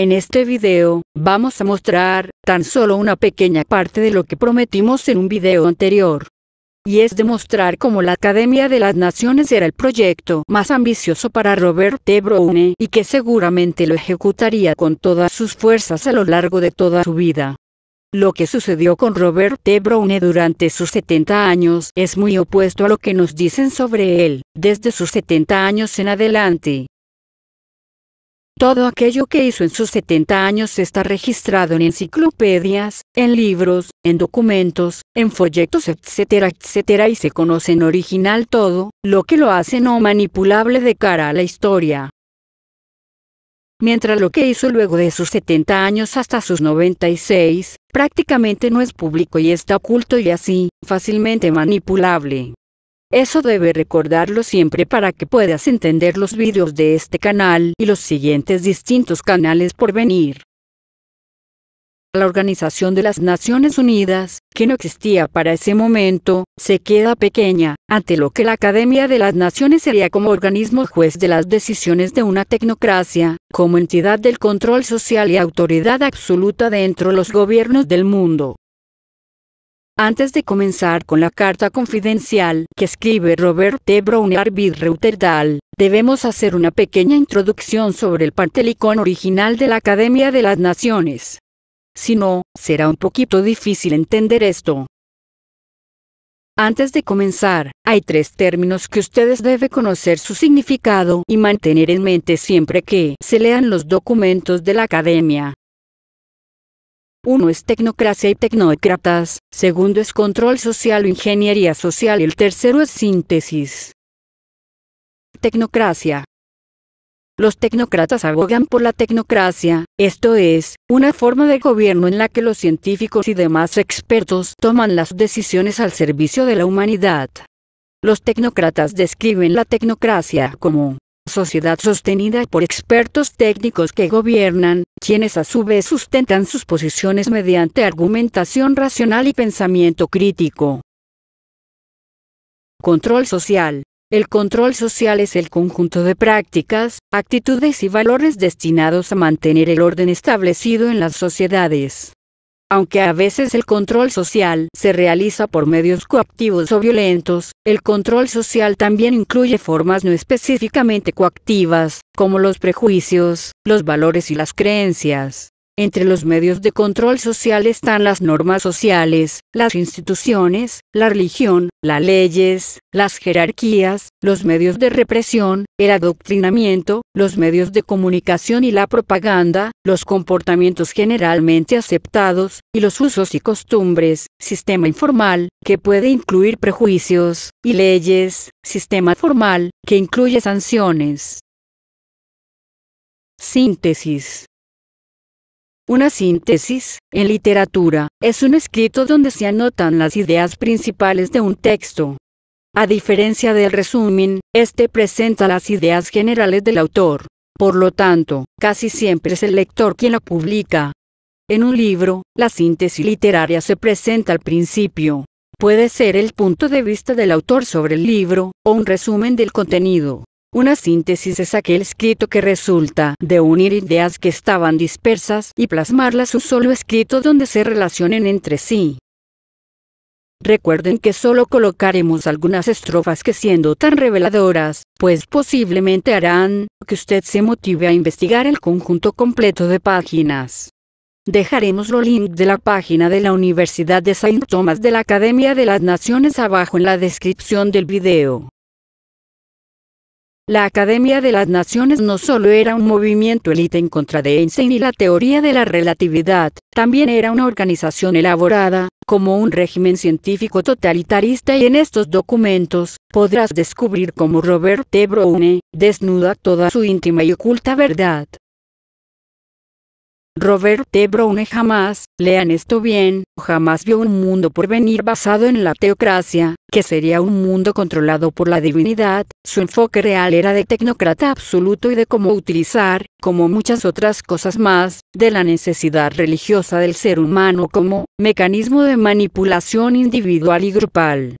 En este video, vamos a mostrar, tan solo una pequeña parte de lo que prometimos en un video anterior. Y es demostrar cómo la Academia de las Naciones era el proyecto más ambicioso para Robert T. Browne y que seguramente lo ejecutaría con todas sus fuerzas a lo largo de toda su vida. Lo que sucedió con Robert T. Browne durante sus 70 años es muy opuesto a lo que nos dicen sobre él, desde sus 70 años en adelante, todo aquello que hizo en sus 70 años está registrado en enciclopedias, en libros, en documentos, en folletos, etcétera, etcétera, y se conoce en original todo, lo que lo hace no manipulable de cara a la historia mientras lo que hizo luego de sus 70 años hasta sus 96, prácticamente no es público y está oculto y así, fácilmente manipulable. Eso debe recordarlo siempre para que puedas entender los vídeos de este canal y los siguientes distintos canales por venir. La Organización de las Naciones Unidas, que no existía para ese momento, se queda pequeña, ante lo que la Academia de las Naciones sería como organismo juez de las decisiones de una tecnocracia, como entidad del control social y autoridad absoluta dentro de los gobiernos del mundo. Antes de comenzar con la carta confidencial que escribe Robert T. y Arvid Reuterdal, debemos hacer una pequeña introducción sobre el Pantelicón original de la Academia de las Naciones. Si no, será un poquito difícil entender esto. Antes de comenzar, hay tres términos que ustedes deben conocer su significado y mantener en mente siempre que se lean los documentos de la academia. Uno es tecnocracia y tecnócratas, segundo es control social o ingeniería social y el tercero es síntesis. Tecnocracia. Los tecnócratas abogan por la tecnocracia, esto es, una forma de gobierno en la que los científicos y demás expertos toman las decisiones al servicio de la humanidad. Los tecnócratas describen la tecnocracia como sociedad sostenida por expertos técnicos que gobiernan, quienes a su vez sustentan sus posiciones mediante argumentación racional y pensamiento crítico. Control social. El control social es el conjunto de prácticas, actitudes y valores destinados a mantener el orden establecido en las sociedades. Aunque a veces el control social se realiza por medios coactivos o violentos, el control social también incluye formas no específicamente coactivas, como los prejuicios, los valores y las creencias. Entre los medios de control social están las normas sociales, las instituciones, la religión, las leyes, las jerarquías, los medios de represión, el adoctrinamiento, los medios de comunicación y la propaganda, los comportamientos generalmente aceptados, y los usos y costumbres, sistema informal, que puede incluir prejuicios, y leyes, sistema formal, que incluye sanciones. Síntesis una síntesis, en literatura, es un escrito donde se anotan las ideas principales de un texto. A diferencia del resumen, este presenta las ideas generales del autor. Por lo tanto, casi siempre es el lector quien lo publica. En un libro, la síntesis literaria se presenta al principio. Puede ser el punto de vista del autor sobre el libro, o un resumen del contenido. Una síntesis es aquel escrito que resulta de unir ideas que estaban dispersas y plasmarlas un solo escrito donde se relacionen entre sí. Recuerden que solo colocaremos algunas estrofas que siendo tan reveladoras, pues posiblemente harán que usted se motive a investigar el conjunto completo de páginas. Dejaremos los links de la página de la Universidad de Saint Thomas de la Academia de las Naciones abajo en la descripción del video. La Academia de las Naciones no solo era un movimiento élite en contra de Einstein y la teoría de la relatividad, también era una organización elaborada, como un régimen científico totalitarista y en estos documentos, podrás descubrir cómo Robert T. Browne, desnuda toda su íntima y oculta verdad. Robert T. Brown jamás, lean esto bien, jamás vio un mundo por venir basado en la teocracia, que sería un mundo controlado por la divinidad, su enfoque real era de tecnócrata absoluto y de cómo utilizar, como muchas otras cosas más, de la necesidad religiosa del ser humano como mecanismo de manipulación individual y grupal.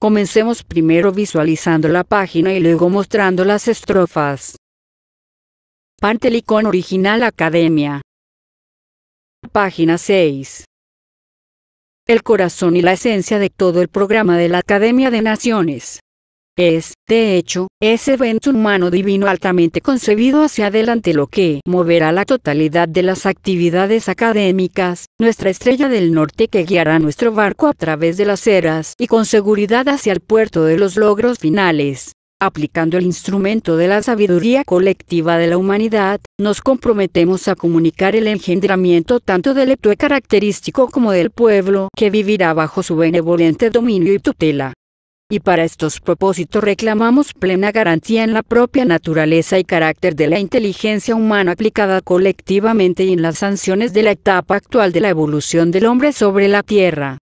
Comencemos primero visualizando la página y luego mostrando las estrofas. Pantelicón Original Academia. Página 6. El corazón y la esencia de todo el programa de la Academia de Naciones. Es, de hecho, ese evento humano divino altamente concebido hacia adelante lo que moverá la totalidad de las actividades académicas, nuestra estrella del norte que guiará nuestro barco a través de las eras y con seguridad hacia el puerto de los logros finales aplicando el instrumento de la sabiduría colectiva de la humanidad, nos comprometemos a comunicar el engendramiento tanto del eptue característico como del pueblo que vivirá bajo su benevolente dominio y tutela. Y para estos propósitos reclamamos plena garantía en la propia naturaleza y carácter de la inteligencia humana aplicada colectivamente y en las sanciones de la etapa actual de la evolución del hombre sobre la Tierra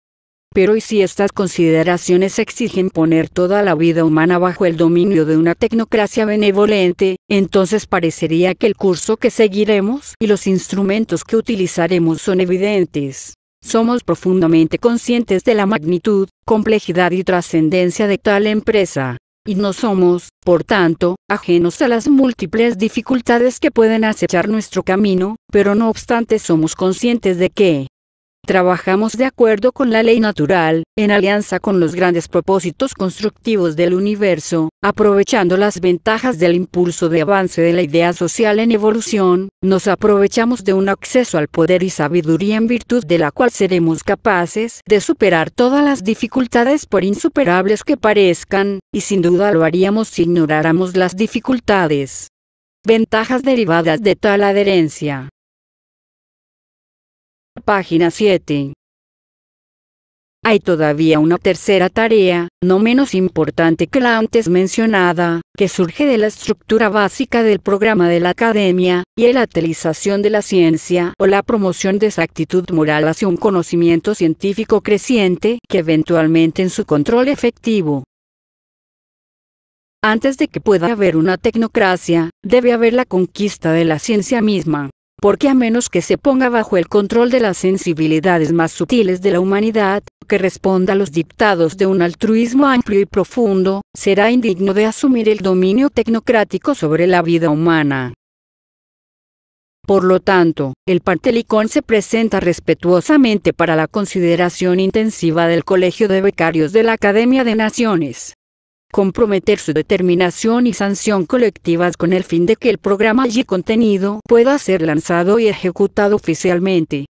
pero ¿y si estas consideraciones exigen poner toda la vida humana bajo el dominio de una tecnocracia benevolente, entonces parecería que el curso que seguiremos y los instrumentos que utilizaremos son evidentes. Somos profundamente conscientes de la magnitud, complejidad y trascendencia de tal empresa. Y no somos, por tanto, ajenos a las múltiples dificultades que pueden acechar nuestro camino, pero no obstante somos conscientes de que, Trabajamos de acuerdo con la ley natural, en alianza con los grandes propósitos constructivos del universo, aprovechando las ventajas del impulso de avance de la idea social en evolución, nos aprovechamos de un acceso al poder y sabiduría en virtud de la cual seremos capaces de superar todas las dificultades por insuperables que parezcan, y sin duda lo haríamos si ignoráramos las dificultades. Ventajas derivadas de tal adherencia página 7. Hay todavía una tercera tarea, no menos importante que la antes mencionada, que surge de la estructura básica del programa de la academia, y el la de la ciencia o la promoción de esa actitud moral hacia un conocimiento científico creciente que eventualmente en su control efectivo. Antes de que pueda haber una tecnocracia, debe haber la conquista de la ciencia misma porque a menos que se ponga bajo el control de las sensibilidades más sutiles de la humanidad, que responda a los dictados de un altruismo amplio y profundo, será indigno de asumir el dominio tecnocrático sobre la vida humana. Por lo tanto, el Pantelicón se presenta respetuosamente para la consideración intensiva del Colegio de Becarios de la Academia de Naciones comprometer su determinación y sanción colectivas con el fin de que el programa y contenido pueda ser lanzado y ejecutado oficialmente.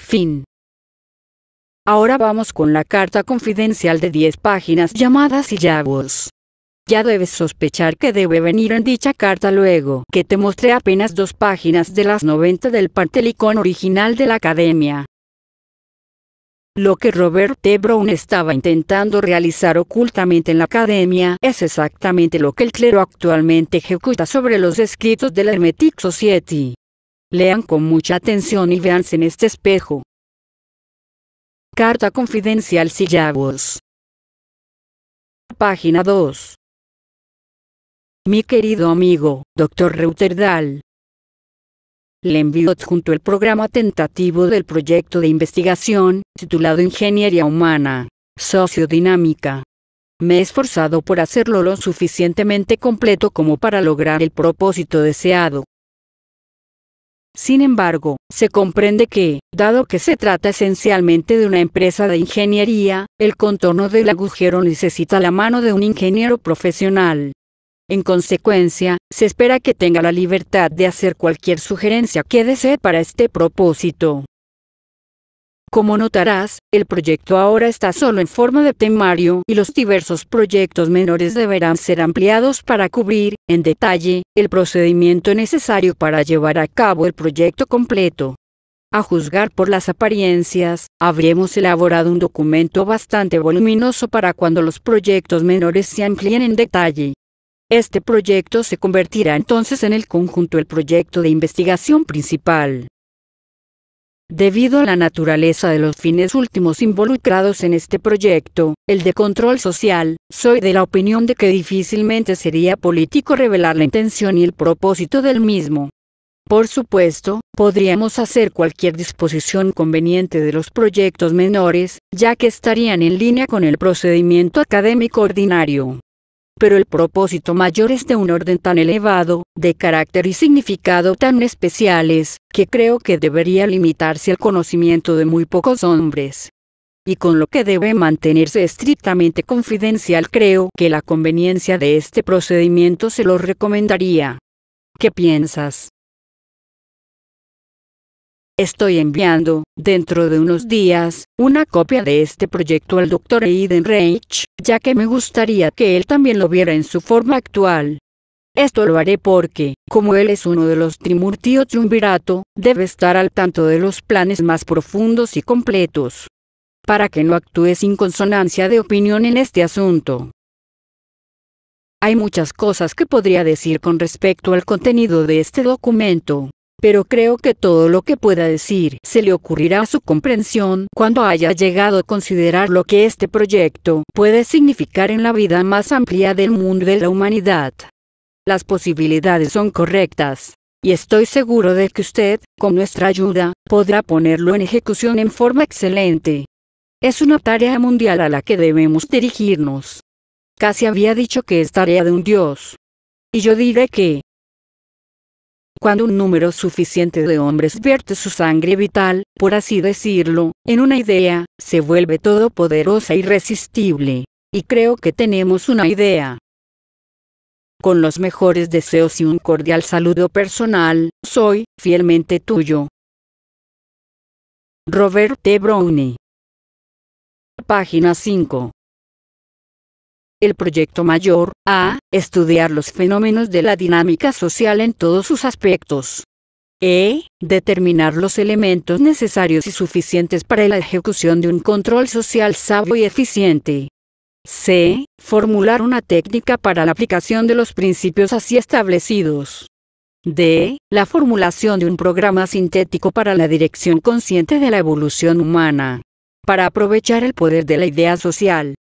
Fin. Ahora vamos con la carta confidencial de 10 páginas llamada Sillabos. Ya debes sospechar que debe venir en dicha carta luego que te mostré apenas dos páginas de las 90 del pantelicón original de la academia. Lo que Robert T. Brown estaba intentando realizar ocultamente en la academia es exactamente lo que el clero actualmente ejecuta sobre los escritos de la Hermetic Society. Lean con mucha atención y véanse en este espejo. Carta confidencial Sillabos. Página 2. Mi querido amigo, Dr. Reuterdal, le envió adjunto el programa tentativo del proyecto de investigación, titulado Ingeniería Humana, Sociodinámica. Me he esforzado por hacerlo lo suficientemente completo como para lograr el propósito deseado. Sin embargo, se comprende que, dado que se trata esencialmente de una empresa de ingeniería, el contorno del agujero necesita la mano de un ingeniero profesional. En consecuencia, se espera que tenga la libertad de hacer cualquier sugerencia que desee para este propósito. Como notarás, el proyecto ahora está solo en forma de temario y los diversos proyectos menores deberán ser ampliados para cubrir, en detalle, el procedimiento necesario para llevar a cabo el proyecto completo. A juzgar por las apariencias, habremos elaborado un documento bastante voluminoso para cuando los proyectos menores se amplíen en detalle. Este proyecto se convertirá entonces en el conjunto el proyecto de investigación principal. Debido a la naturaleza de los fines últimos involucrados en este proyecto, el de control social, soy de la opinión de que difícilmente sería político revelar la intención y el propósito del mismo. Por supuesto, podríamos hacer cualquier disposición conveniente de los proyectos menores, ya que estarían en línea con el procedimiento académico ordinario pero el propósito mayor es de un orden tan elevado, de carácter y significado tan especiales, que creo que debería limitarse al conocimiento de muy pocos hombres. Y con lo que debe mantenerse estrictamente confidencial creo que la conveniencia de este procedimiento se lo recomendaría. ¿Qué piensas? Estoy enviando, dentro de unos días, una copia de este proyecto al Dr. Eden Reich, ya que me gustaría que él también lo viera en su forma actual. Esto lo haré porque, como él es uno de los Trimurtio Triunvirato, debe estar al tanto de los planes más profundos y completos. Para que no actúe sin consonancia de opinión en este asunto. Hay muchas cosas que podría decir con respecto al contenido de este documento, pero creo que todo lo que pueda decir se le ocurrirá a su comprensión cuando haya llegado a considerar lo que este proyecto puede significar en la vida más amplia del mundo de la humanidad. Las posibilidades son correctas, y estoy seguro de que usted, con nuestra ayuda, podrá ponerlo en ejecución en forma excelente. Es una tarea mundial a la que debemos dirigirnos. Casi había dicho que es tarea de un Dios. Y yo diré que, cuando un número suficiente de hombres vierte su sangre vital, por así decirlo, en una idea, se vuelve todopoderosa e irresistible. Y creo que tenemos una idea. Con los mejores deseos y un cordial saludo personal, soy, fielmente tuyo. Robert T. Browne Página 5 el proyecto mayor, a. Estudiar los fenómenos de la dinámica social en todos sus aspectos. E. Determinar los elementos necesarios y suficientes para la ejecución de un control social sabio y eficiente. C. Formular una técnica para la aplicación de los principios así establecidos. D. La formulación de un programa sintético para la dirección consciente de la evolución humana. Para aprovechar el poder de la idea social,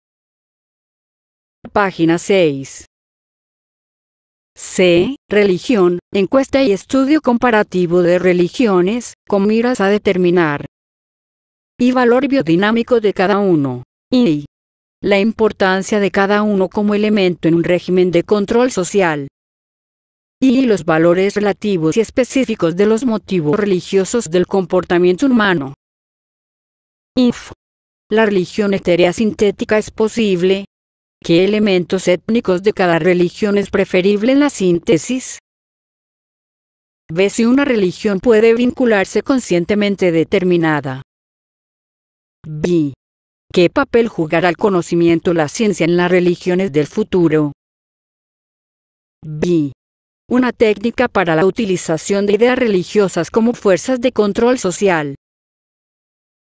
Página 6. C. Religión, encuesta y estudio comparativo de religiones, con miras a determinar y valor biodinámico de cada uno. Y la importancia de cada uno como elemento en un régimen de control social. Y los valores relativos y específicos de los motivos religiosos del comportamiento humano. If. La religión etérea sintética es posible, ¿Qué elementos étnicos de cada religión es preferible en la síntesis? Ve si una religión puede vincularse conscientemente determinada. B. ¿Qué papel jugará el conocimiento la ciencia en las religiones del futuro? B. Una técnica para la utilización de ideas religiosas como fuerzas de control social.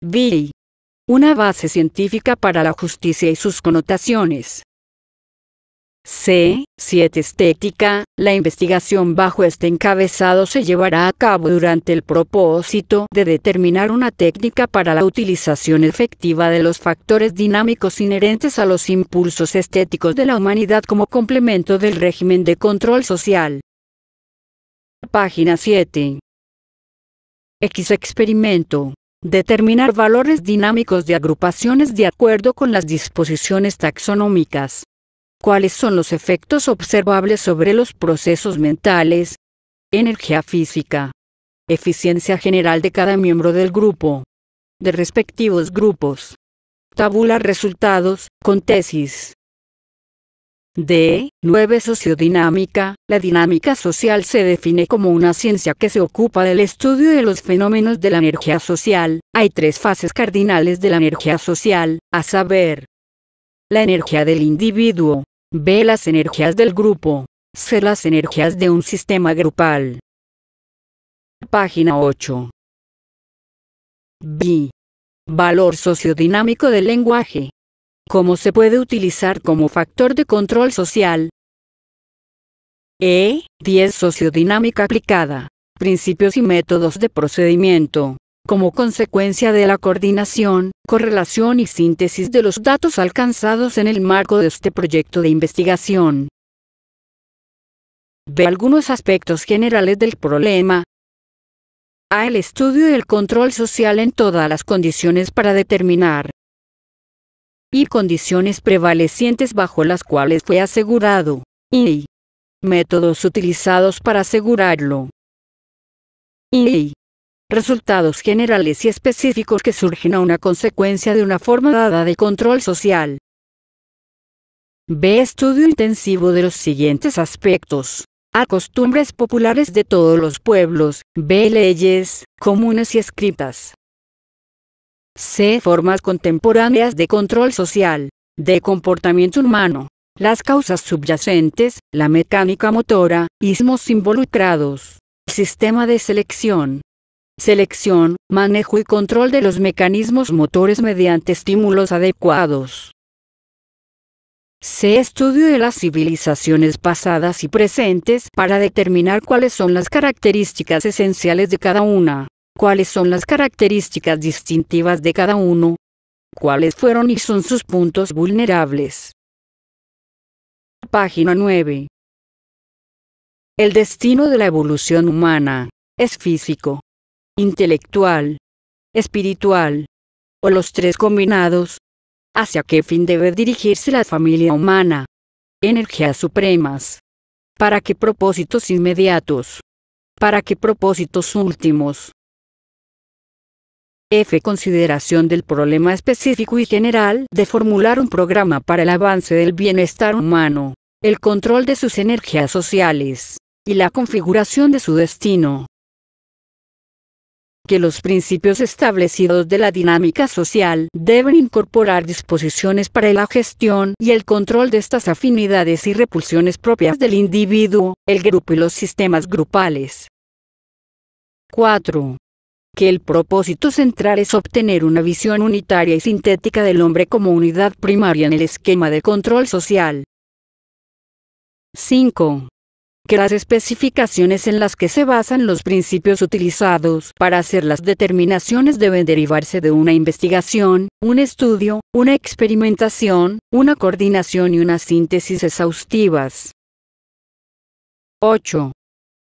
B una base científica para la justicia y sus connotaciones. C. 7. Estética. La investigación bajo este encabezado se llevará a cabo durante el propósito de determinar una técnica para la utilización efectiva de los factores dinámicos inherentes a los impulsos estéticos de la humanidad como complemento del régimen de control social. Página 7. X experimento. Determinar valores dinámicos de agrupaciones de acuerdo con las disposiciones taxonómicas. ¿Cuáles son los efectos observables sobre los procesos mentales? Energía física. Eficiencia general de cada miembro del grupo. De respectivos grupos. Tabula resultados, con tesis. D. 9. Sociodinámica. La dinámica social se define como una ciencia que se ocupa del estudio de los fenómenos de la energía social. Hay tres fases cardinales de la energía social, a saber, la energía del individuo, B. Las energías del grupo, C. Las energías de un sistema grupal. Página 8. B. Valor sociodinámico del lenguaje cómo se puede utilizar como factor de control social. E. 10. Sociodinámica aplicada. Principios y métodos de procedimiento. Como consecuencia de la coordinación, correlación y síntesis de los datos alcanzados en el marco de este proyecto de investigación. B. Algunos aspectos generales del problema. A. El estudio del control social en todas las condiciones para determinar y condiciones prevalecientes bajo las cuales fue asegurado, y métodos utilizados para asegurarlo. Y resultados generales y específicos que surgen a una consecuencia de una forma dada de control social. B. Estudio intensivo de los siguientes aspectos. A costumbres populares de todos los pueblos, B. Leyes, comunes y escritas, C. Formas contemporáneas de control social, de comportamiento humano, las causas subyacentes, la mecánica motora, ismos involucrados, sistema de selección. Selección, manejo y control de los mecanismos motores mediante estímulos adecuados. c. estudio de las civilizaciones pasadas y presentes para determinar cuáles son las características esenciales de cada una cuáles son las características distintivas de cada uno, cuáles fueron y son sus puntos vulnerables. Página 9. El destino de la evolución humana es físico, intelectual, espiritual, o los tres combinados. ¿Hacia qué fin debe dirigirse la familia humana? Energías supremas. ¿Para qué propósitos inmediatos? ¿Para qué propósitos últimos? F. Consideración del problema específico y general de formular un programa para el avance del bienestar humano, el control de sus energías sociales, y la configuración de su destino. Que los principios establecidos de la dinámica social deben incorporar disposiciones para la gestión y el control de estas afinidades y repulsiones propias del individuo, el grupo y los sistemas grupales. 4 que el propósito central es obtener una visión unitaria y sintética del hombre como unidad primaria en el esquema de control social. 5. Que las especificaciones en las que se basan los principios utilizados para hacer las determinaciones deben derivarse de una investigación, un estudio, una experimentación, una coordinación y una síntesis exhaustivas. 8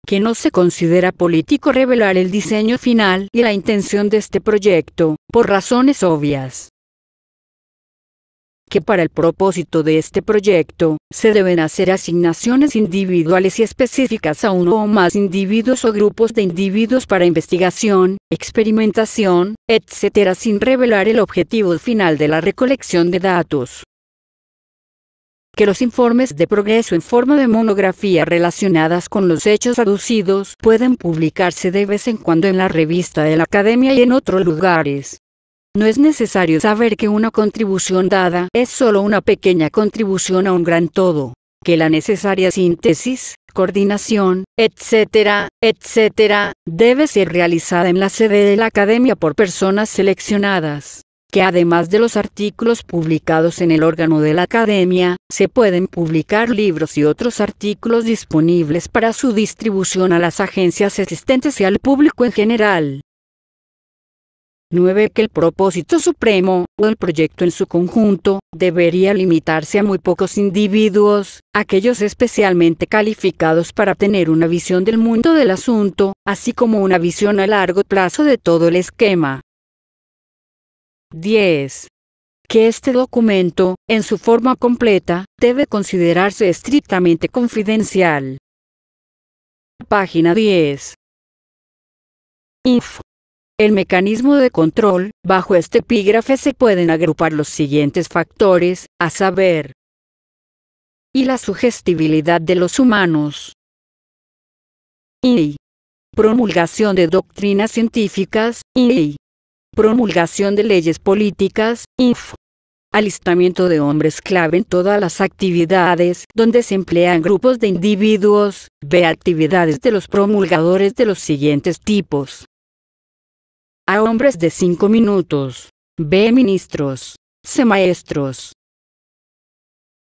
que no se considera político revelar el diseño final y la intención de este proyecto, por razones obvias que para el propósito de este proyecto, se deben hacer asignaciones individuales y específicas a uno o más individuos o grupos de individuos para investigación, experimentación, etc. sin revelar el objetivo final de la recolección de datos que los informes de progreso en forma de monografía relacionadas con los hechos aducidos pueden publicarse de vez en cuando en la revista de la Academia y en otros lugares. No es necesario saber que una contribución dada es solo una pequeña contribución a un gran todo, que la necesaria síntesis, coordinación, etcétera, etcétera, debe ser realizada en la sede de la academia por personas seleccionadas que además de los artículos publicados en el órgano de la academia, se pueden publicar libros y otros artículos disponibles para su distribución a las agencias existentes y al público en general. 9. Que el propósito supremo, o el proyecto en su conjunto, debería limitarse a muy pocos individuos, aquellos especialmente calificados para tener una visión del mundo del asunto, así como una visión a largo plazo de todo el esquema. 10. Que este documento, en su forma completa, debe considerarse estrictamente confidencial. Página 10. Inf. El mecanismo de control, bajo este epígrafe se pueden agrupar los siguientes factores, a saber, y la sugestibilidad de los humanos. y Promulgación de doctrinas científicas, y promulgación de leyes políticas, inf. Alistamiento de hombres clave en todas las actividades donde se emplean grupos de individuos, ve actividades de los promulgadores de los siguientes tipos. A hombres de 5 minutos. B. Ministros. C. Maestros.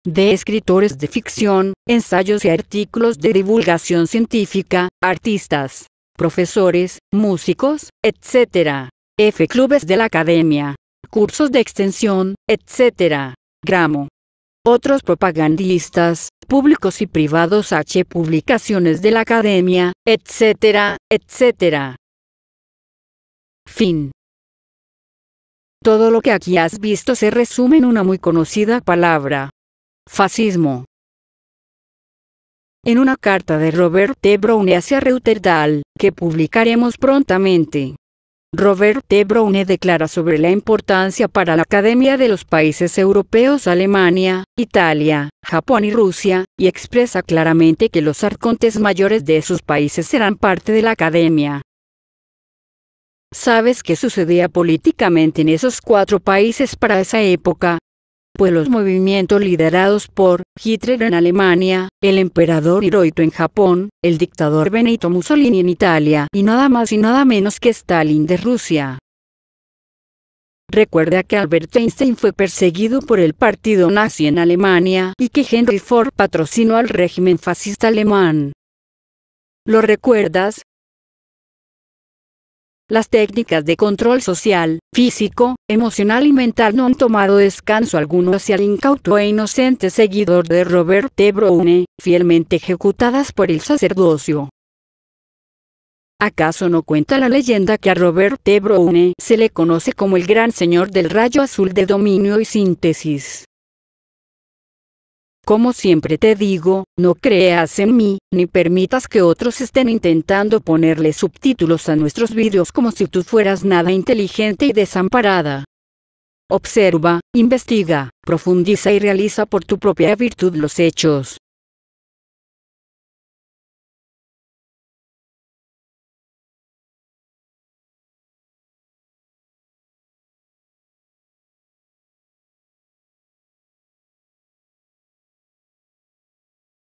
D. Escritores de ficción, ensayos y artículos de divulgación científica, artistas, profesores, músicos, etc. F clubes de la academia, cursos de extensión, etc. Gramo. Otros propagandistas, públicos y privados H. Publicaciones de la academia, etc., etc. Fin. Todo lo que aquí has visto se resume en una muy conocida palabra. Fascismo. En una carta de Robert T. Browne hacia Reuterdal, que publicaremos prontamente, Robert T. Browne declara sobre la importancia para la Academia de los países europeos Alemania, Italia, Japón y Rusia, y expresa claramente que los arcontes mayores de esos países serán parte de la Academia. ¿Sabes qué sucedía políticamente en esos cuatro países para esa época? Pues los movimientos liderados por Hitler en Alemania, el emperador Hirohito en Japón, el dictador Benito Mussolini en Italia y nada más y nada menos que Stalin de Rusia. Recuerda que Albert Einstein fue perseguido por el partido nazi en Alemania y que Henry Ford patrocinó al régimen fascista alemán. ¿Lo recuerdas? Las técnicas de control social, físico, emocional y mental no han tomado descanso alguno hacia el incauto e inocente seguidor de Robert T. Browne, fielmente ejecutadas por el sacerdocio. ¿Acaso no cuenta la leyenda que a Robert T. Browne se le conoce como el gran señor del rayo azul de dominio y síntesis? Como siempre te digo, no creas en mí, ni permitas que otros estén intentando ponerle subtítulos a nuestros vídeos como si tú fueras nada inteligente y desamparada. Observa, investiga, profundiza y realiza por tu propia virtud los hechos.